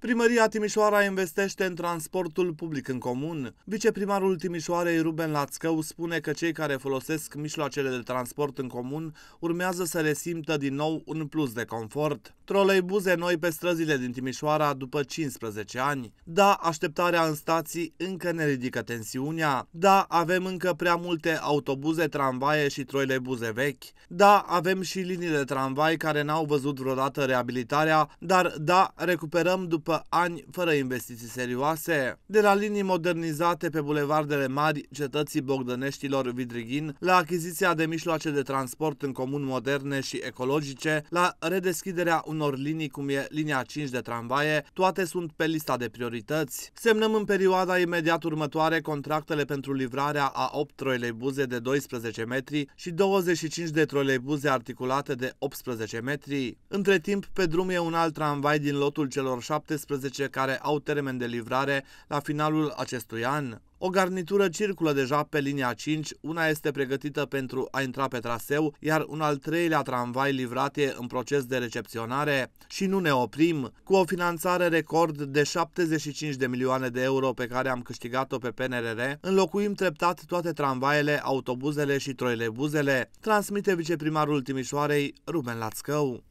Primăria Timișoara investește în transportul public în comun. Viceprimarul Timișoarei, Ruben Lațcău, spune că cei care folosesc mijloacele de transport în comun urmează să resimtă din nou un plus de confort. Troleibuze noi pe străzile din Timișoara după 15 ani. Da, așteptarea în stații încă ne ridică tensiunea. Da, avem încă prea multe autobuze, tramvaie și troleibuze vechi. Da, avem și linii de tramvai care n-au văzut vreodată reabilitarea, dar da, recuperăm după după ani fără investiții serioase. De la linii modernizate pe bulevardele mari cetății bogdăneștilor Vidrighin, la achiziția de mijloace de transport în comun moderne și ecologice, la redeschiderea unor linii cum e linia 5 de tramvaie, toate sunt pe lista de priorități. Semnăm în perioada imediat următoare contractele pentru livrarea a 8 troleibuze de 12 metri și 25 de troleibuze articulate de 18 metri. Între timp, pe drum e un alt tramvai din lotul celor șapte 12 care au termen de livrare la finalul acestui an. O garnitură circulă deja pe linia 5, una este pregătită pentru a intra pe traseu, iar un al treilea tramvai livrat e în proces de recepționare. Și nu ne oprim. Cu o finanțare record de 75 de milioane de euro pe care am câștigat-o pe PNRR, înlocuim treptat toate tramvaiele, autobuzele și troilebuzele, transmite viceprimarul Timișoarei Ruben Lațcău.